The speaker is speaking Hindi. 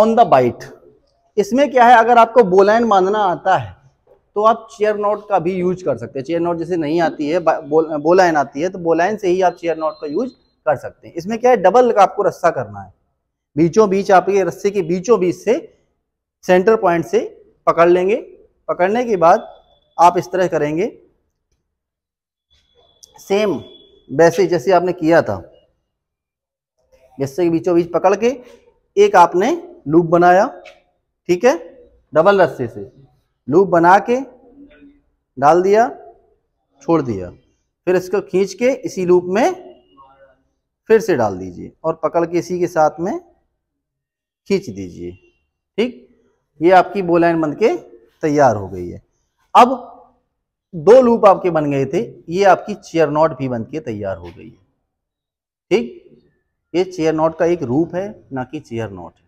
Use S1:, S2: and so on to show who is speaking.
S1: ऑन द बाइट इसमें क्या है अगर आपको बोलाइन बांधना आता है तो आप चेयर नॉट का भी यूज कर सकते हैं चेयर नॉट जैसे नहीं आती है बोलाइन आती है तो बोलाइन से ही आप चेयर नॉट का यूज कर सकते हैं इसमें क्या है डबल का आपको रस्सा करना है बीचों बीच आप ये रस्से के बीचों बीच से सेंटर पॉइंट से पकड़ लेंगे पकड़ने के बाद आप इस तरह करेंगे सेम वैसे जैसे आपने किया था जिससे बीचों बीच पकड़ के एक आपने लूप बनाया ठीक है डबल रस्से से लूप बना के डाल दिया छोड़ दिया फिर इसको खींच के इसी लूप में फिर से डाल दीजिए और पकड़ के इसी के साथ में खींच दीजिए ठीक ये आपकी बोलाइन बन के तैयार हो गई है अब दो लूप आपके बन गए थे ये आपकी चेयर नॉट भी बन के तैयार हो गई है ठीक ये चेयर नॉट का एक रूप है ना कि चेयर नॉट